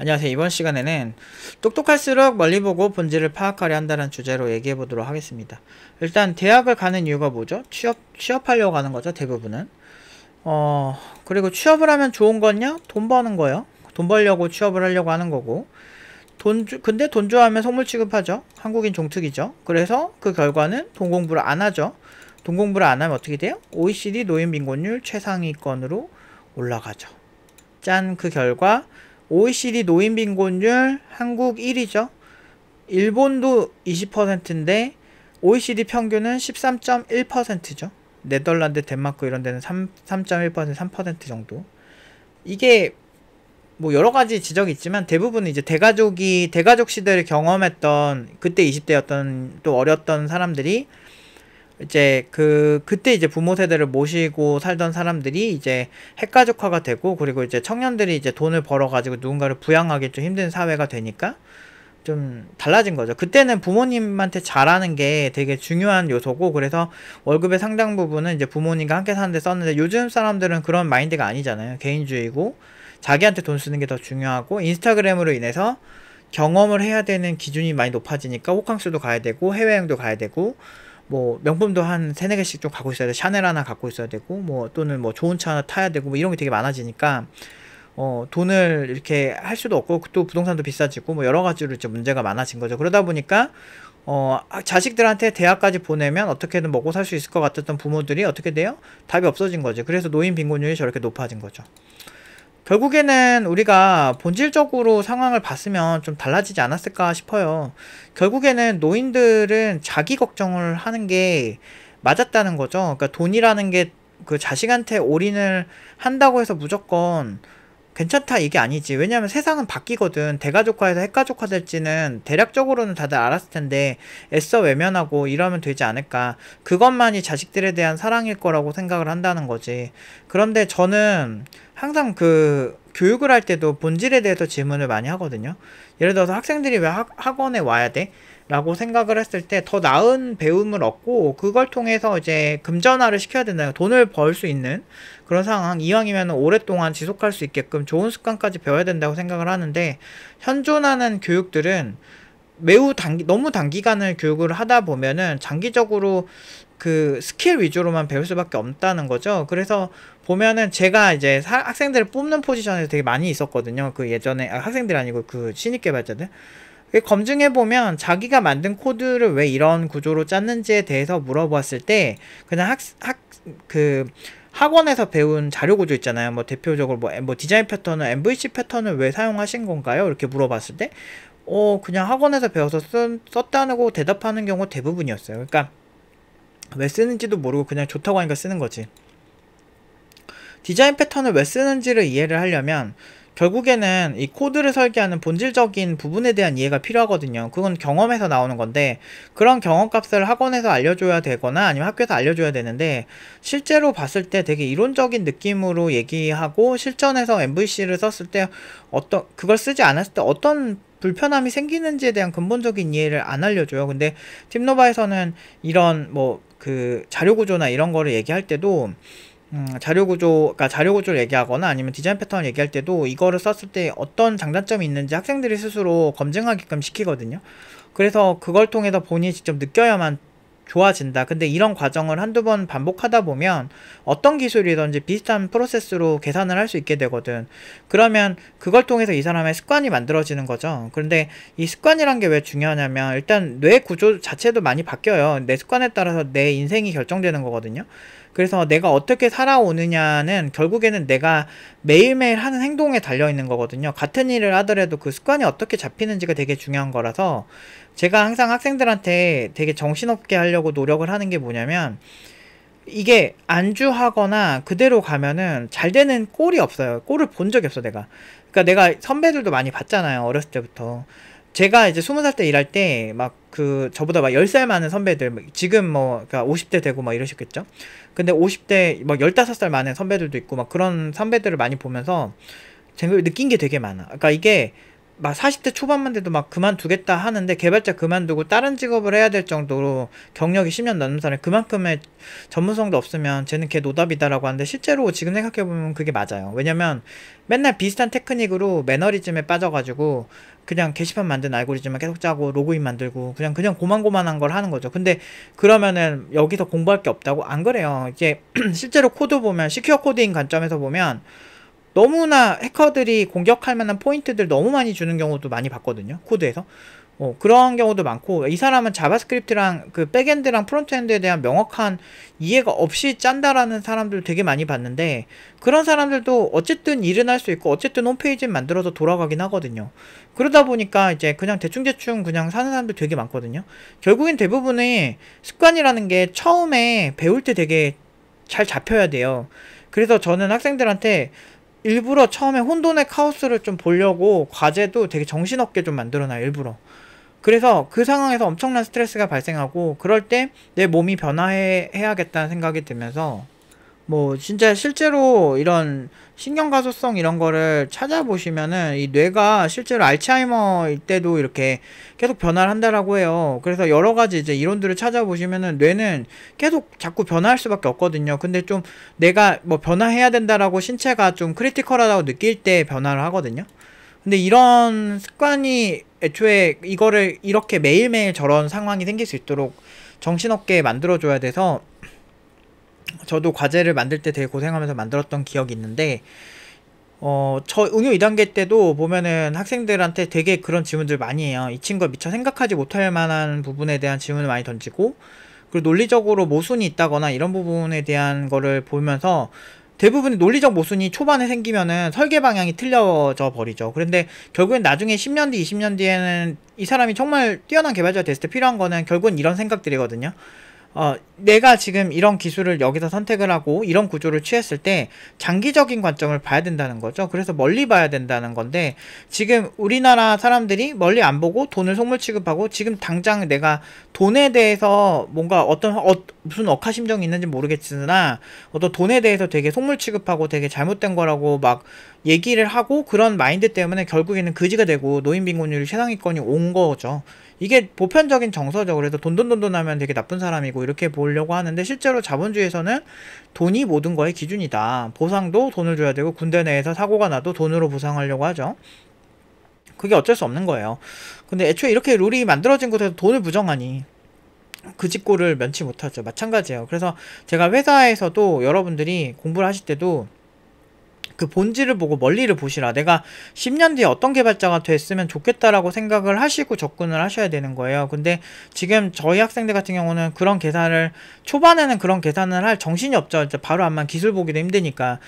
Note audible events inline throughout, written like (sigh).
안녕하세요. 이번 시간에는 똑똑할수록 멀리 보고 본질을 파악하려 한다는 주제로 얘기해 보도록 하겠습니다. 일단 대학을 가는 이유가 뭐죠? 취업, 취업하려고 가는 거죠, 대부분은. 어, 그리고 취업을 하면 좋은 거냐? 돈 버는 거예요. 돈 벌려고 취업을 하려고 하는 거고. 돈 주, 근데 돈 좋아하면 선물 취급하죠. 한국인 종특이죠. 그래서 그 결과는 돈 공부를 안 하죠. 돈 공부를 안 하면 어떻게 돼요? OECD 노인 빈곤율 최상위권으로 올라가죠. 짠, 그 결과 OECD 노인 빈곤율 한국 1위죠. 일본도 20%인데 OECD 평균은 13.1%죠. 네덜란드, 덴마크 이런 데는 3.1%, 3% 정도. 이게 뭐 여러 가지 지적이 있지만 대부분 이제 대가족이 대가족 시대를 경험했던 그때 20대였던 또 어렸던 사람들이 이제 그 그때 이제 부모 세대를 모시고 살던 사람들이 이제 핵가족화가 되고 그리고 이제 청년들이 이제 돈을 벌어 가지고 누군가를 부양하기 좀 힘든 사회가 되니까 좀 달라진 거죠. 그때는 부모님한테 잘하는 게 되게 중요한 요소고 그래서 월급의 상당 부분은 이제 부모님과 함께 사는데 썼는데 요즘 사람들은 그런 마인드가 아니잖아요. 개인주의고 자기한테 돈 쓰는 게 더 중요하고 인스타그램으로 인해서 경험을 해야 되는 기준이 많이 높아지니까 호캉스도 가야 되고 해외여행도 가야 되고 뭐 명품도 한 세네 개씩 좀 갖고 있어야 돼. 샤넬 하나 갖고 있어야 되고 뭐 또는 뭐 좋은 차 하나 타야 되고 뭐 이런 게 되게 많아지니까 어 돈을 이렇게 할 수도 없고 또 부동산도 비싸지고 뭐 여러 가지로 이제 문제가 많아진 거죠. 그러다 보니까 어 자식들한테 대학까지 보내면 어떻게든 먹고 살 수 있을 것 같았던 부모들이 어떻게 돼요? 답이 없어진 거죠 그래서 노인 빈곤율이 저렇게 높아진 거죠. 결국에는 우리가 본질적으로 상황을 봤으면 좀 달라지지 않았을까 싶어요. 결국에는 노인들은 자기 걱정을 하는 게 맞았다는 거죠. 그러니까 돈이라는 게 그 자식한테 올인을 한다고 해서 무조건 괜찮다 이게 아니지. 왜냐면 세상은 바뀌거든. 대가족화에서 핵가족화 될지는 대략적으로는 다들 알았을 텐데 애써 외면하고 이러면 되지 않을까. 그것만이 자식들에 대한 사랑일 거라고 생각을 한다는 거지. 그런데 저는 항상 그 교육을 할 때도 본질에 대해서 질문을 많이 하거든요. 예를 들어서 학생들이 왜 학, 원에 와야 돼? 라고 생각을 했을 때 더 나은 배움을 얻고 그걸 통해서 이제 금전화를 시켜야 된다. 돈을 벌 수 있는 그런 상황. 이왕이면 오랫동안 지속할 수 있게끔 좋은 습관까지 배워야 된다고 생각을 하는데 현존하는 교육들은 매우 단기, 너무 단기간을 교육을 하다 보면은 장기적으로 그 스킬 위주로만 배울 수밖에 없다는 거죠. 그래서 보면은 제가 이제 학생들을 뽑는 포지션에서 되게 많이 있었거든요. 그 예전에 아, 학생들 아니고 그 신입 개발자들. 그 검증해보면 자기가 만든 코드를 왜 이런 구조로 짰는지에 대해서 물어보았을 때 그냥 학, 학, 그 학원에서 배운 자료 구조 있잖아요. 뭐 대표적으로 뭐, 뭐 디자인 패턴은 MVC 패턴을 왜 사용하신 건가요? 이렇게 물어봤을 때 어, 그냥 학원에서 배워서 쓴, 썼다고 대답하는 경우 대부분이었어요. 그러니까 왜 쓰는지도 모르고 그냥 좋다고 하니까 쓰는 거지. 디자인 패턴을 왜 쓰는지를 이해를 하려면 결국에는 이 코드를 설계하는 본질적인 부분에 대한 이해가 필요하거든요. 그건 경험에서 나오는 건데 그런 경험값을 학원에서 알려줘야 되거나 아니면 학교에서 알려줘야 되는데 실제로 봤을 때 되게 이론적인 느낌으로 얘기하고 실전에서 MVC를 썼을 때 어떤 그걸 쓰지 않았을 때 어떤 불편함이 생기는지에 대한 근본적인 이해를 안 알려줘요. 근데 팀노바에서는 이런 뭐 그 자료 구조나 이런 거를 얘기할 때도 음, 자료 구조, 그러니까 자료 구조를 얘기하거나 아니면 디자인 패턴 을 얘기할 때도 이거를 썼을 때 어떤 장단점이 있는지 학생들이 스스로 검증하게끔 시키거든요. 그래서 그걸 통해서 본인이 직접 느껴야만 좋아진다. 근데 이런 과정을 한두 번 반복하다 보면 어떤 기술이든지 비슷한 프로세스로 계산을 할 수 있게 되거든. 그러면 그걸 통해서 이 사람의 습관이 만들어지는 거죠. 그런데 이 습관이란 게 왜 중요하냐면 일단 뇌 구조 자체도 많이 바뀌어요. 내 습관에 따라서 내 인생이 결정되는 거거든요. 그래서 내가 어떻게 살아오느냐는 결국에는 내가 매일매일 하는 행동에 달려있는 거거든요. 같은 일을 하더라도 그 습관이 어떻게 잡히는지가 되게 중요한 거라서 제가 항상 학생들한테 되게 정신없게 하려고 노력을 하는 게 뭐냐면 이게 안주하거나 그대로 가면은 잘 되는 꼴이 없어요. 꼴을 본 적이 없어, 내가. 그러니까 내가 선배들도 많이 봤잖아요. 어렸을 때부터. 제가 이제 스무 살 때 일할 때 막 그 저보다 막 열 살 많은 선배들 지금 뭐그니까 50대 되고 막 이러셨겠죠. 근데 50대 막 15살 많은 선배들도 있고 막 그런 선배들을 많이 보면서 제가 느낀 게 되게 많아. 그니까 이게 막 40대 초반만 돼도 막 그만두겠다 하는데 개발자 그만두고 다른 직업을 해야 될 정도로 경력이 10년 넘는 사람이 그만큼의 전문성도 없으면 쟤는 걔 노답이다라고 하는데 실제로 지금 생각해보면 그게 맞아요. 왜냐면 맨날 비슷한 테크닉으로 매너리즘에 빠져가지고 그냥 게시판 만든 알고리즘만 계속 짜고 로그인 만들고 그냥 그냥 고만고만한 걸 하는 거죠. 근데 그러면은 여기서 공부할 게 없다고 안 그래요. 이게 (clears throat) 실제로 코드 보면 시큐어 코딩 관점에서 보면 너무나 해커들이 공격할 만한 포인트들 너무 많이 주는 경우도 많이 봤거든요. 코드에서. 어, 그런 경우도 많고 이 사람은 자바스크립트랑 그 백엔드랑 프론트엔드에 대한 명확한 이해가 없이 짠다라는 사람들 되게 많이 봤는데 그런 사람들도 어쨌든 일은 할 수 있고 어쨌든 홈페이지 만들어서 돌아가긴 하거든요. 그러다 보니까 이제 그냥 대충대충 그냥 사는 사람들 되게 많거든요. 결국엔 대부분의 습관이라는 게 처음에 배울 때 되게 잘 잡혀야 돼요. 그래서 저는 학생들한테 일부러 처음에 혼돈의 카오스를 좀 보려고 과제도 되게 정신없게 좀 만들어놔 요 일부러 그래서 그 상황에서 엄청난 스트레스가 발생하고 그럴 때 내 몸이 변화해야겠다는 생각이 들면서 뭐 진짜 실제로 이런 신경가소성 이런 거를 찾아보시면은 이 뇌가 실제로 알츠하이머일 때도 이렇게 계속 변화를 한다라고 해요. 그래서 여러 가지 이제 이론들을 찾아보시면은 뇌는 계속 자꾸 변화할 수밖에 없거든요. 근데 좀 내가 뭐 변화해야 된다라고 신체가 좀 크리티컬하다고 느낄 때 변화를 하거든요. 근데 이런 습관이 애초에 이거를 이렇게 매일매일 저런 상황이 생길 수 있도록 정신없게 만들어줘야 돼서 저도 과제를 만들 때 되게 고생하면서 만들었던 기억이 있는데 어, 저 응용 2단계 때도 보면은 학생들한테 되게 그런 질문들 많이 해요. 이 친구가 미처 생각하지 못할 만한 부분에 대한 질문을 많이 던지고, 그리고 논리적으로 모순이 있다거나 이런 부분에 대한 거를 보면서 대부분 논리적 모순이 초반에 생기면은 설계 방향이 틀려져 버리죠. 그런데 결국엔 나중에 10년 뒤, 20년 뒤에는 이 사람이 정말 뛰어난 개발자가 됐을 때 필요한 거는 결국은 이런 생각들이거든요. 어, 내가 지금 이런 기술을 여기서 선택을 하고 이런 구조를 취했을 때 장기적인 관점을 봐야 된다는 거죠. 그래서 멀리 봐야 된다는 건데 지금 우리나라 사람들이 멀리 안 보고 돈을 속물 취급하고 지금 당장 내가 돈에 대해서 뭔가 어떤 어, 무슨 억하심정이 있는지 모르겠으나 어떤 돈에 대해서 되게 속물 취급하고 되게 잘못된 거라고 막 얘기를 하고 그런 마인드 때문에 결국에는 그지가 되고 노인 빈곤율이 최상위권이 온 거죠. 이게 보편적인 정서죠. 그래서 돈 돈돈돈 하면 되게 나쁜 사람이고 이렇게 보려고 하는데 실제로 자본주의에서는 돈이 모든 거의 기준이다. 보상도 돈을 줘야 되고 군대 내에서 사고가 나도 돈으로 보상하려고 하죠. 그게 어쩔 수 없는 거예요. 근데 애초에 이렇게 룰이 만들어진 곳에서 돈을 부정하니 그 직고를 면치 못하죠. 마찬가지예요. 그래서 제가 회사에서도 여러분들이 공부를 하실 때도 그 본질을 보고 멀리를 보시라. 내가 10년 뒤에 어떤 개발자가 됐으면 좋겠다라고 생각을 하시고 접근을 하셔야 되는 거예요. 근데 지금 저희 학생들 같은 경우는 그런 계산을 초반에는 그런 계산을 할 정신이 없죠. 바로 암만 기술 보기도 힘드니까.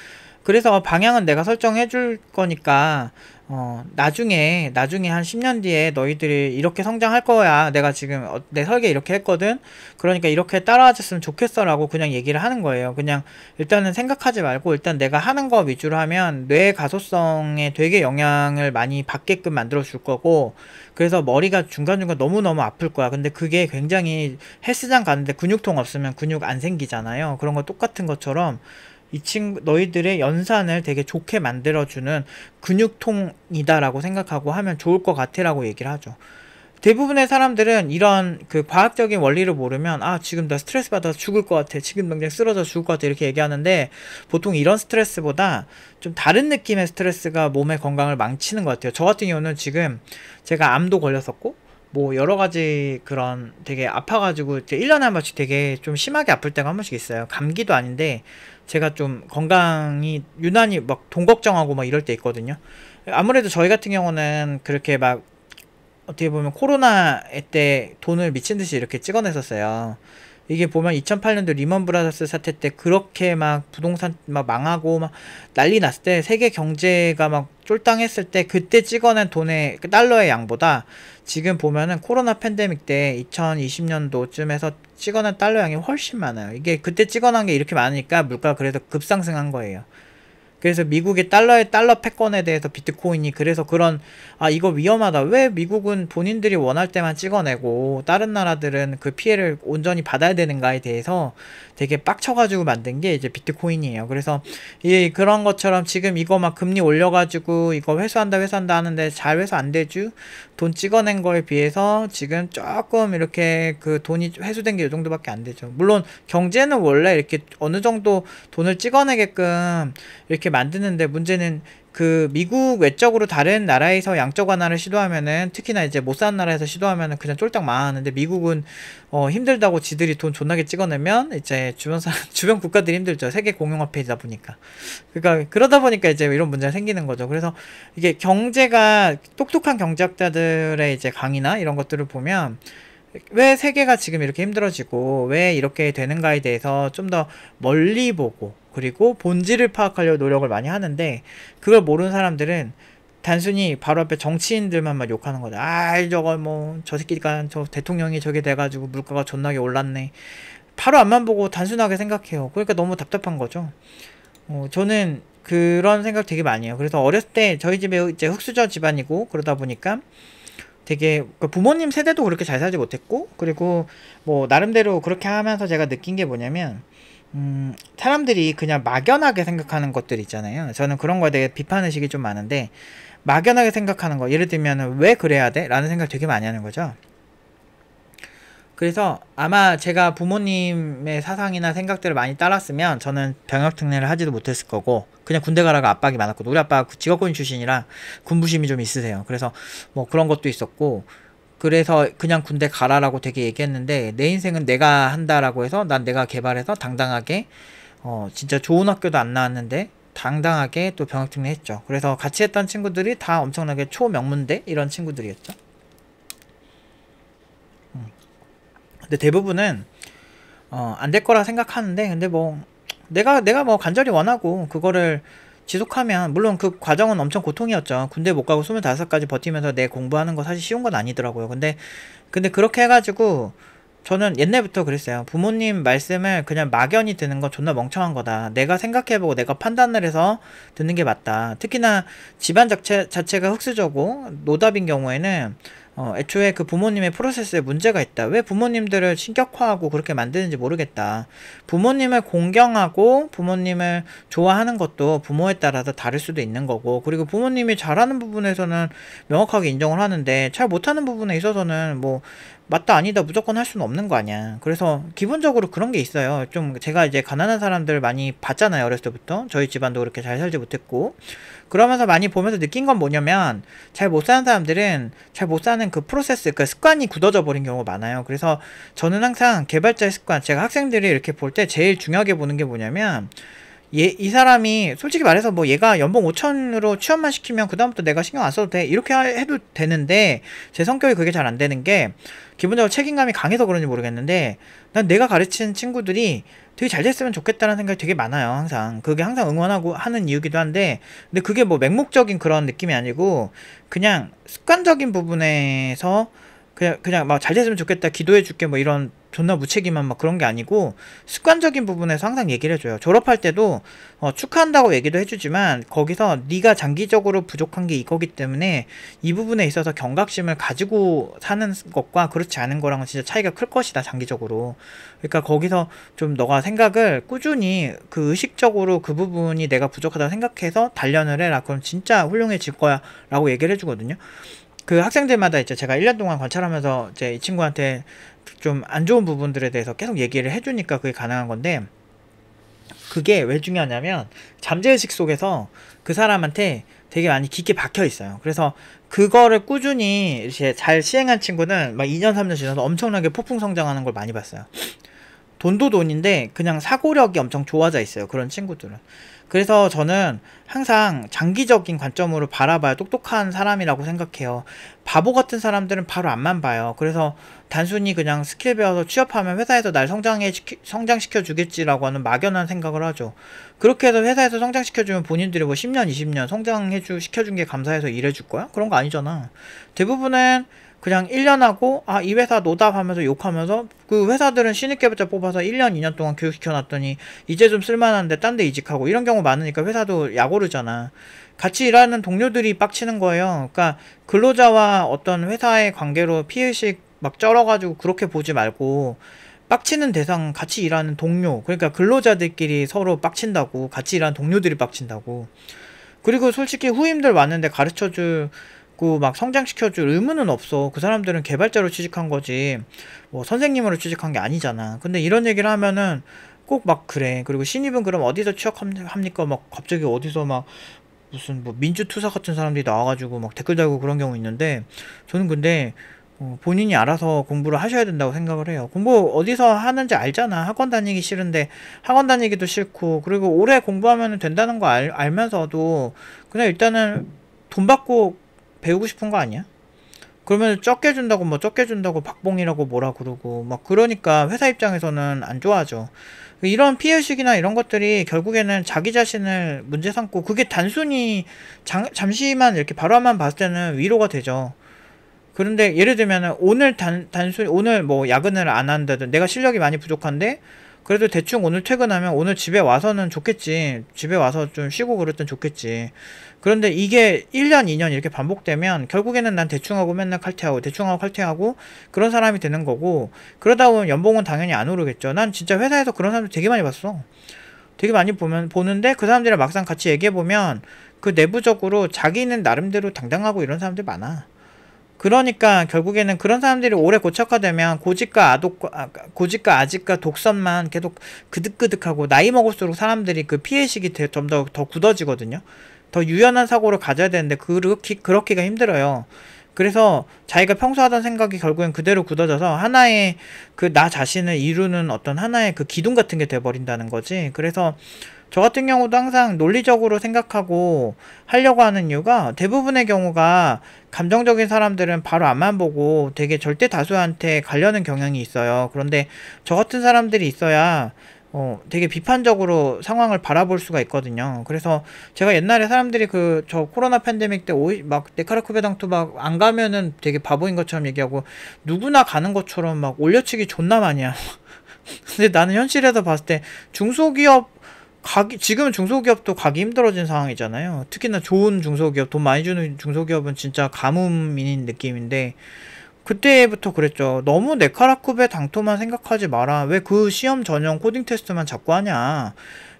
그래서 방향은 내가 설정해 줄 거니까 어, 나중에 나중에 한 10년 뒤에 너희들이 이렇게 성장할 거야. 내가 지금 어, 내 설계 이렇게 했거든. 그러니까 이렇게 따라와줬으면 좋겠어라고 그냥 얘기를 하는 거예요. 그냥 일단은 생각하지 말고 일단 내가 하는 거 위주로 하면 뇌 가소성에 되게 영향을 많이 받게끔 만들어 줄 거고 그래서 머리가 중간중간 너무너무 아플 거야. 근데 그게 굉장히 헬스장 가는데 근육통 없으면 근육 안 생기잖아요. 그런 거 똑같은 것처럼 이 친구 너희들의 연산을 되게 좋게 만들어주는 근육통이다라고 생각하고 하면 좋을 것 같아라고 얘기를 하죠. 대부분의 사람들은 이런 그 과학적인 원리를 모르면 아 지금 나 스트레스 받아서 죽을 것 같아 지금 당장 쓰러져 죽을 것 같아 이렇게 얘기하는데 보통 이런 스트레스보다 좀 다른 느낌의 스트레스가 몸의 건강을 망치는 것 같아요 저 같은 경우는 지금 제가 암도 걸렸었고 뭐 여러 가지 그런 되게 아파가지고 일년에한 번씩 되게 좀 심하게 아플 때가 한 번씩 있어요 감기도 아닌데 제가 좀 건강이 유난히 막 돈 걱정하고 막 이럴 때 있거든요. 아무래도 저희 같은 경우는 그렇게 막 어떻게 보면 코로나 때 돈을 미친 듯이 이렇게 찍어냈었어요. 이게 보면 2008년도 리먼 브라더스 사태 때 그렇게 막 부동산 막 망하고 막 난리 났을 때 세계 경제가 막쫄당했을때 그때 찍어낸 돈의 그 달러의 양보다 지금 보면은 코로나 팬데믹 때 2020년도쯤에서 찍어낸 달러 양이 훨씬 많아요. 이게 그때 찍어낸 게 이렇게 많으니까 물가가 그래서 급상승한 거예요. 그래서 미국의 달러의 달러 패권에 대해서 비트코인이 그래서 그런 아 이거 위험하다 왜 미국은 본인들이 원할 때만 찍어내고 다른 나라들은 그 피해를 온전히 받아야 되는가에 대해서 되게 빡쳐가지고 만든 게 이제 비트코인이에요 그래서 이 그런 것처럼 지금 이거 막 금리 올려가지고 이거 회수한다 회수한다 하는데 잘 회수 안 되죠 돈 찍어낸 거에 비해서 지금 조금 이렇게 그 돈이 회수된 게이 정도밖에 안 되죠 물론 경제는 원래 이렇게 어느 정도 돈을 찍어내게끔 이렇게 이렇게 만드는데 문제는 그 미국 외적으로 다른 나라에서 양적 완화를 시도하면은 특히나 이제 못 사는 나라에서 시도하면은 그냥 쫄딱 망하는데 미국은 어 힘들다고 지들이 돈 존나게 찍어내면 이제 주변 사람 (laughs) 주변 국가들이 힘들죠 세계 공용화폐이다 보니까 그러니까 그러다 보니까 이제 이런 문제가 생기는 거죠 그래서 이게 경제가 똑똑한 경제학자들의 이제 강의나 이런 것들을 보면 왜 세계가 지금 이렇게 힘들어지고 왜 이렇게 되는가에 대해서 좀 더 멀리 보고 그리고 본질을 파악하려고 노력을 많이 하는데 그걸 모르는 사람들은 단순히 바로 앞에 정치인들만만 욕하는 거죠 아, 저거 뭐 저 새끼가 저 대통령이 저게 돼가지고 물가가 존나게 올랐네. 바로 앞만 보고 단순하게 생각해요. 그러니까 너무 답답한 거죠. 어, 저는 그런 생각 되게 많이 해요. 그래서 어렸을 때 저희 집에 이제 흙수저 집안이고 그러다 보니까 되게 그 부모님 세대도 그렇게 잘 살지 못했고 그리고 뭐 나름대로 그렇게 하면서 제가 느낀 게 뭐냐면 음, 사람들이 그냥 막연하게 생각하는 것들 있잖아요. 저는 그런 거에 대해 비판의식이 좀 많은데, 막연하게 생각하는 거, 예를 들면, 왜 그래야 돼? 라는 생각 되게 많이 하는 거죠. 그래서 아마 제가 부모님의 사상이나 생각들을 많이 따랐으면 저는 병역특례를 하지도 못했을 거고 그냥 군대 가라고 압박이 많았고 우리 아빠 직업군 출신이라 군부심이 좀 있으세요. 그래서 뭐 그런 것도 있었고 그래서 그냥 군대 가라라고 되게 얘기했는데 내 인생은 내가 한다라고 해서 난 내가 개발해서 당당하게 어 진짜 좋은 학교도 안 나왔는데 당당하게 또병역특례 했죠. 그래서 같이 했던 친구들이 다 엄청나게 초명문대 이런 친구들이었죠. 음. 근데 대부분은 어, 안 될 거라 생각하는데 근데 뭐 내가 내가 뭐 간절히 원하고 그거를 지속하면 물론 그 과정은 엄청 고통이었죠. 군대 못 가고 25까지 버티면서 내 공부하는 거 사실 쉬운 건 아니더라고요. 근데 근데 그렇게 해가지고 저는 옛날부터 그랬어요. 부모님 말씀을 그냥 막연히 듣는 건 존나 멍청한 거다. 내가 생각해보고 내가 판단을 해서 듣는 게 맞다. 특히나 집안 자체, 자체가 흑수저고 노답인 경우에는 어, 애초에 그 부모님의 프로세스에 문제가 있다. 왜 부모님들을 신격화하고 그렇게 만드는지 모르겠다. 부모님을 공경하고 부모님을 좋아하는 것도 부모에 따라서 다를 수도 있는 거고, 그리고 부모님이 잘하는 부분에서는 명확하게 인정을 하는데, 잘 못하는 부분에 있어서는 뭐, 맞다 아니다 무조건 할 수는 없는 거 아니야. 그래서 기본적으로 그런 게 있어요. 좀 제가 이제 가난한 사람들 많이 봤잖아요. 어렸을 때부터. 저희 집안도 그렇게 잘 살지 못했고. 그러면서 많이 보면서 느낀 건 뭐냐면 잘 못 사는 사람들은 잘 못 사는 그 프로세스, 그 습관이 굳어져 버린 경우가 많아요. 그래서 저는 항상 개발자의 습관, 제가 학생들이 이렇게 볼 때 제일 중요하게 보는 게 뭐냐면 얘, 이 사람이 솔직히 말해서 뭐 얘가 연봉 5천으로 취업만 시키면 그다음부터 내가 신경 안 써도 돼 이렇게 하, 해도 되는데 제 성격이 그게 잘 안 되는 게 기본적으로 책임감이 강해서 그런지 모르겠는데 난 내가 가르친 친구들이 되게 잘 됐으면 좋겠다는 생각이 되게 많아요 항상 그게 항상 응원하고 하는 이유기도 한데 근데 그게 뭐 맹목적인 그런 느낌이 아니고 그냥 습관적인 부분에서 그냥 그냥 막잘 됐으면 좋겠다 기도해 줄게 뭐 이런 존나 무책임한 막 그런 게 아니고 습관적인 부분에서 항상 얘기를 해줘요 졸업할 때도 어, 축하한다고 얘기도 해주지만 거기서 네가 장기적으로 부족한 게 이거기 때문에 이 부분에 있어서 경각심을 가지고 사는 것과 그렇지 않은 거랑은 진짜 차이가 클 것이다 장기적으로 그러니까 거기서 좀 너가 생각을 꾸준히 그 의식적으로 그 부분이 내가 부족하다고 생각해서 단련을 해라 그럼 진짜 훌륭해질 거야 라고 얘기를 해주거든요 그 학생들마다 이제 제가 1년 동안 관찰하면서 이제 이 친구한테 좀 안 좋은 부분들에 대해서 계속 얘기를 해주니까 그게 가능한 건데 그게 왜 중요하냐면 잠재의식 속에서 그 사람한테 되게 많이 깊게 박혀 있어요. 그래서 그거를 꾸준히 이제 잘 시행한 친구는 막 2년 3년 지나서 엄청나게 폭풍 성장하는 걸 많이 봤어요. 돈도 돈인데 그냥 사고력이 엄청 좋아져 있어요. 그런 친구들은. 그래서 저는 항상 장기적인 관점으로 바라봐야 똑똑한 사람이라고 생각해요. 바보 같은 사람들은 바로 안만 봐요. 그래서 단순히 그냥 스킬 배워서 취업하면 회사에서 날 성장해 성장시켜 주겠지라고 하는 막연한 생각을 하죠. 그렇게 해서 회사에서 성장시켜 주면 본인들이 뭐 10년, 20년 성장해 주 시켜 준 게 감사해서 일해 줄 거야? 그런 거 아니잖아. 대부분은 그냥 1년 하고 아 이 회사 노답하면서 욕하면서 그 회사들은 신입개발자 뽑아서 1년 2년 동안 교육시켜놨더니 이제 좀 쓸만한데 딴 데 이직하고 이런 경우 많으니까 회사도 약오르잖아 같이 일하는 동료들이 빡치는 거예요 그러니까 근로자와 어떤 회사의 관계로 피해의식 막 쩔어가지고 그렇게 보지 말고 빡치는 대상 같이 일하는 동료 그러니까 근로자들끼리 서로 빡친다고 같이 일하는 동료들이 빡친다고 그리고 솔직히 후임들 왔는데 가르쳐줄 자고막 성장시켜줄 의무는 없어. 그 사람들은 개발자로 취직한 거지. 뭐 선생님으로 취직한 게 아니잖아. 근데 이런 얘기를 하면은 꼭 막 그래. 그리고 신입은 그럼 어디서 취업합니까? 막 갑자기 어디서 막 무슨 뭐 민주투사 같은 사람들이 나와가지고 막 댓글 달고 그런 경우 있는데 저는 근데 어, 본인이 알아서 공부를 하셔야 된다고 생각을 해요. 공부 어디서 하는지 알잖아. 학원 다니기 싫은데 학원 다니기도 싫고 그리고 오래 공부하면 된다는 거 알, 알면서도 그냥 일단은 돈 받고 배우고 싶은 거 아니야? 그러면 적게 준다고 뭐 적게 준다고 박봉이라고 뭐라 그러고 막 그러니까 회사 입장에서는 안 좋아하죠. 이런 피해의식이나 이런 것들이 결국에는 자기 자신을 문제 삼고 그게 단순히 장, 잠시만 이렇게 바로만 봤을 때는 위로가 되죠. 그런데 예를 들면 오늘 단, 단순히 오늘 뭐 야근을 안 한다든 내가 실력이 많이 부족한데 그래도 대충 오늘 퇴근하면 오늘 집에 와서는 좋겠지. 집에 와서 좀 쉬고 그랬던 좋겠지. 그런데 이게 1년, 2년 이렇게 반복되면 결국에는 난 대충하고 맨날 칼퇴하고 대충하고 칼퇴하고 그런 사람이 되는 거고 그러다 보면 연봉은 당연히 안 오르겠죠. 난 진짜 회사에서 그런 사람들 되게 많이 봤어. 되게 많이 보면 보는데 그 사람들이랑 막상 같이 얘기해 보면 그 내부적으로 자기는 나름대로 당당하고 이런 사람들 많아. 그러니까 결국에는 그런 사람들이 오래 고착화되면 고집과 아독과 아, 고집과 아직과 독선만 계속 그득그득하고 나이 먹을수록 사람들이 그 피해식이 점더 더 굳어지거든요. 더 유연한 사고를 가져야 되는데 그렇게 그렇기가 힘들어요. 그래서 자기가 평소 하던 생각이 결국엔 그대로 굳어져서 하나의 그 나 자신을 이루는 어떤 하나의 그 기둥 같은 게 돼버린다는 거지. 그래서 저 같은 경우도 항상 논리적으로 생각하고 하려고 하는 이유가 대부분의 경우가 감정적인 사람들은 바로 앞만 보고 되게 절대 다수한테 가려는 경향이 있어요. 그런데 저 같은 사람들이 있어야 어, 되게 비판적으로 상황을 바라볼 수가 있거든요. 그래서 제가 옛날에 사람들이 그 저 코로나 팬데믹 때 오이 막 네카르크베당투 막안 가면은 되게 바보인 것처럼 얘기하고 누구나 가는 것처럼 막 올려치기 존나 많이 야 (laughs) 근데 나는 현실에서 봤을 때 중소기업 가기 지금 중소기업도 가기 힘들어진 상황이잖아요. 특히나 좋은 중소기업, 돈 많이 주는 중소기업은 진짜 가뭄인 느낌인데 그때부터 그랬죠. 너무 네카라쿱의 당토만 생각하지 마라. 왜 그 시험 전형 코딩 테스트만 자꾸 하냐.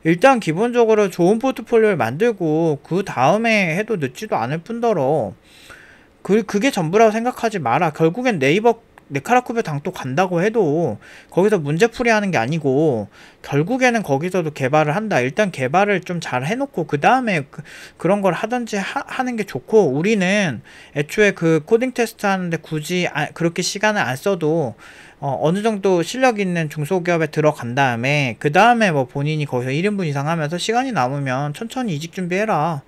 일단 기본적으로 좋은 포트폴리오를 만들고 그 다음에 해도 늦지도 않을 뿐더러 그, 그게 전부라고 생각하지 마라. 결국엔 네이버 네카라쿠베 당 또 간다고 해도 거기서 문제풀이 하는 게 아니고 결국에는 거기서도 개발을 한다. 일단 개발을 좀 잘 해놓고 그 다음에 그, 런걸 하든지 하, 는게 좋고 우리는 애초에 그 코딩 테스트 하는데 굳이 아, 그렇게 시간을 안 써도 어, 느 정도 실력 있는 중소기업에 들어간 다음에 그 다음에 뭐 본인이 거기서 1인분 이상 하면서 시간이 남으면 천천히 이직 준비해라.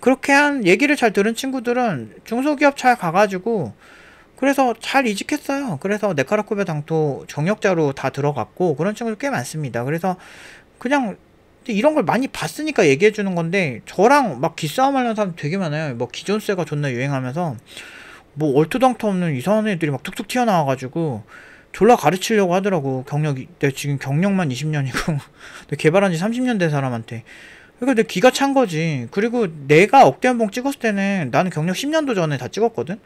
그렇게 한 얘기를 잘 들은 친구들은 중소기업 잘 가가지고 그래서 잘 이직했어요. 그래서 네카라쿠베 당토 정력자로 다 들어갔고 그런 친구들 꽤 많습니다. 그래서 그냥 이런 걸 많이 봤으니까 얘기해 주는 건데 저랑 막 기싸움 하는 사람 되게 많아요. 뭐 기존세가 존나 유행하면서 뭐 얼토당토 없는 이상한 애들이 막 툭툭 튀어나와가지고 졸라 가르치려고 하더라고. 경력이 내 지금 경력만 20년이고 (laughs) 개발한 지 30년 된 사람한테 그러니까 내 기가 찬 거지. 그리고 내가 억대 한봉 찍었을 때는 나는 경력 10년도 전에 다 찍었거든.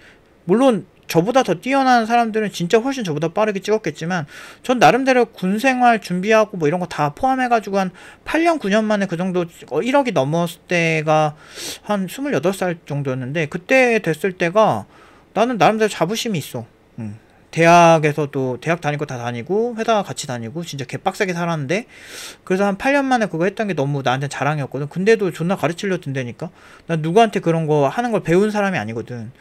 물론 저보다 더 뛰어난 사람들은 진짜 훨씬 저보다 빠르게 찍었겠지만 전 나름대로 군 생활 준비하고 뭐 이런 거 다 포함해가지고 한 8년 9년 만에 그 정도 1억이 어, 넘었을 때가 한 28살 정도였는데 그때 됐을 때가 나는 나름대로 자부심이 있어. 음. 대학에서도 대학 다니고 다 다니고 회사 같이 다니고 진짜 개빡세게 살았는데 그래서 한 8년 만에 그거 했던 게 너무 나한테 자랑이었거든. 근데도 존나 가르치려 든데니까난 누구한테 그런 거 하는 걸 배운 사람이 아니거든.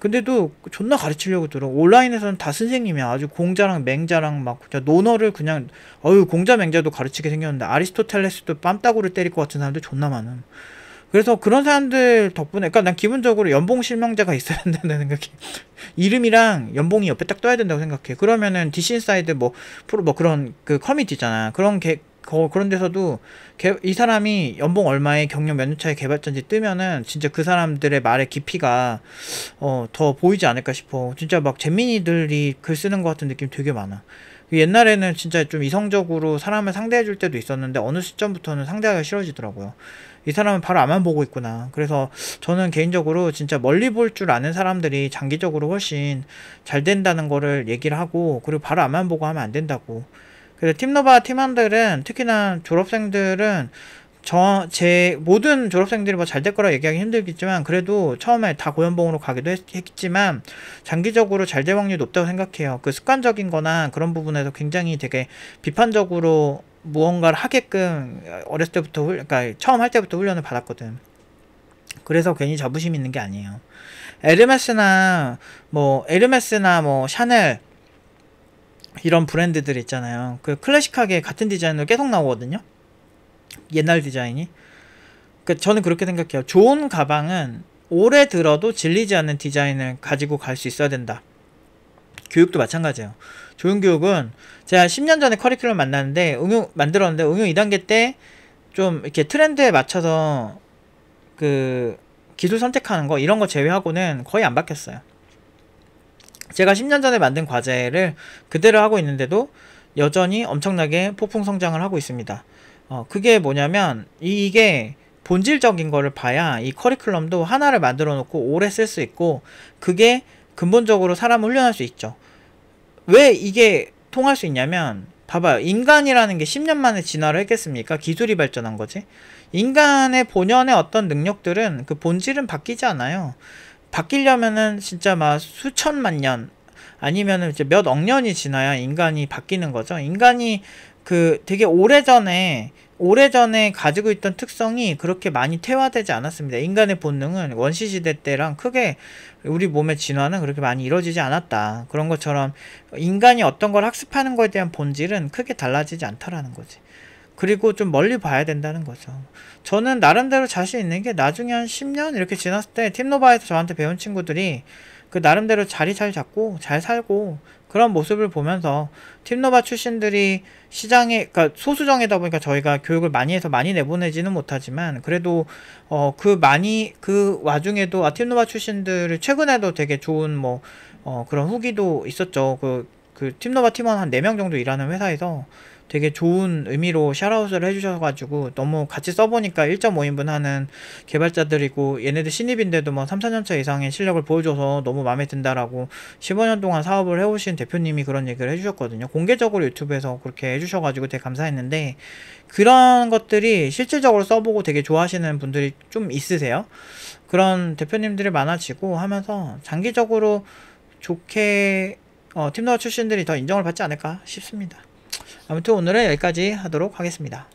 근데도 존나 가르치려고 들어. 온라인에서는 다 선생님이야. 아주 공자랑 맹자랑 막 논어를 그냥 어유 공자 맹자도 가르치게 생겼는데 아리스토텔레스도 빰따구를 때릴 것 같은 사람들 존나 많음. 그래서 그런 사람들 덕분에 그니까난 기본적으로 연봉 실명자가 (laughs) 있어야 된다는 생각이 이름이랑 연봉이 옆에 딱 떠야 된다고 생각해. 그러면은 디신사이드 뭐 프로 뭐 그런 그 커뮤니티 있잖아. 그런 게 그런 데서도 개, 이 사람이 연봉 얼마에 경력 몇 년 차에 개발자인지 뜨면은 진짜 그 사람들의 말의 깊이가 어, 더 보이지 않을까 싶어. 진짜 막 재민이들이 글 쓰는 것 같은 느낌 되게 많아. 그 옛날에는 진짜 좀 이성적으로 사람을 상대해 줄 때도 있었는데 어느 시점부터는 상대하기가 싫어지더라고요. 이 사람은 바로 안만 보고 있구나. 그래서 저는 개인적으로 진짜 멀리 볼 줄 아는 사람들이 장기적으로 훨씬 잘 된다는 거를 얘기를 하고 그리고 바로 안만 보고 하면 안 된다고. 그래서 팀노바 팀원들은 특히나 졸업생들은 저 제 모든 졸업생들이 뭐 잘 될 거라 얘기하기 힘들겠지만 그래도 처음에 다 고연봉으로 가기도 했, 겠지만 장기적으로 잘 될 확률이 높다고 생각해요. 그 습관적인 거나 그런 부분에서 굉장히 되게 비판적으로 무언가를 하게끔 어렸을 때부터 훈, 그러니까 처음 할 때부터 훈련을 받았거든. 그래서 괜히 자부심 있는 게 아니에요. 에르메스나 뭐 에르메스나 뭐 샤넬 이런 브랜드들 있잖아요. 그 클래식하게 같은 디자인으로 계속 나오거든요. 옛날 디자인이. 그 저는 그렇게 생각해요. 좋은 가방은 오래 들어도 질리지 않는 디자인을 가지고 갈 수 있어야 된다. 교육도 마찬가지예요. 좋은 교육은 제가 10년 전에 커리큘럼 만났는데 응용 만들었는데 응용 2단계 때 좀 이렇게 트렌드에 맞춰서 그 기술 선택하는 거 이런 거 제외하고는 거의 안 바뀌었어요. 제가 10년 전에 만든 과제를 그대로 하고 있는데도 여전히 엄청나게 폭풍 성장을 하고 있습니다. 어, 그게 뭐냐면 이게 본질적인 거를 봐야 이 커리큘럼도 하나를 만들어 놓고 오래 쓸 수 있고 그게 근본적으로 사람을 훈련할 수 있죠. 왜 이게 통할 수 있냐면 봐봐요. 인간이라는 게 10년 만에 진화를 했겠습니까? 기술이 발전한 거지. 인간의 본연의 어떤 능력들은 그 본질은 바뀌지 않아요. 바뀌려면은 진짜 막 수천만 년 아니면은 이제 몇 억 년이 지나야 인간이 바뀌는 거죠. 인간이 그 되게 오래전에 오래전에 가지고 있던 특성이 그렇게 많이 퇴화되지 않았습니다. 인간의 본능은 원시시대 때랑 크게 우리 몸의 진화는 그렇게 많이 이루어지지 않았다. 그런 것처럼 인간이 어떤 걸 학습하는 것에 대한 본질은 크게 달라지지 않더라는 거지. 그리고 좀 멀리 봐야 된다는 거죠. 저는 나름대로 자신 있는 게 나중에 한 10년 이렇게 지났을 때 팀노바에서 저한테 배운 친구들이 그 나름대로 자리 잘 잡고 잘 살고 그런 모습을 보면서 팀노바 출신들이 시장에 그러니까 소수정이다 보니까 저희가 교육을 많이 해서 많이 내보내지는 못하지만 그래도 어그 많이 그 와중에도 아 팀노바 출신들을 최근에도 되게 좋은 뭐어 그런 후기도 있었죠. 그그 그 팀노바 팀원 한4명 정도 일하는 회사에서 되게 좋은 의미로 샤라웃을 해주셔가지고 너무 같이 써보니까 1.5인분 하는 개발자들이고 얘네들 신입인데도 뭐 3, 4년차 이상의 실력을 보여줘서 너무 마음에 든다라고 15년 동안 사업을 해오신 대표님이 그런 얘기를 해주셨거든요. 공개적으로 유튜브에서 그렇게 해주셔가지고 되게 감사했는데 그런 것들이 실질적으로 써보고 되게 좋아하시는 분들이 좀 있으세요. 그런 대표님들이 많아지고 하면서 장기적으로 좋게 어, 팀노 출신들이 더 인정을 받지 않을까 싶습니다. 아무튼 오늘은 여기까지 하도록 하겠습니다.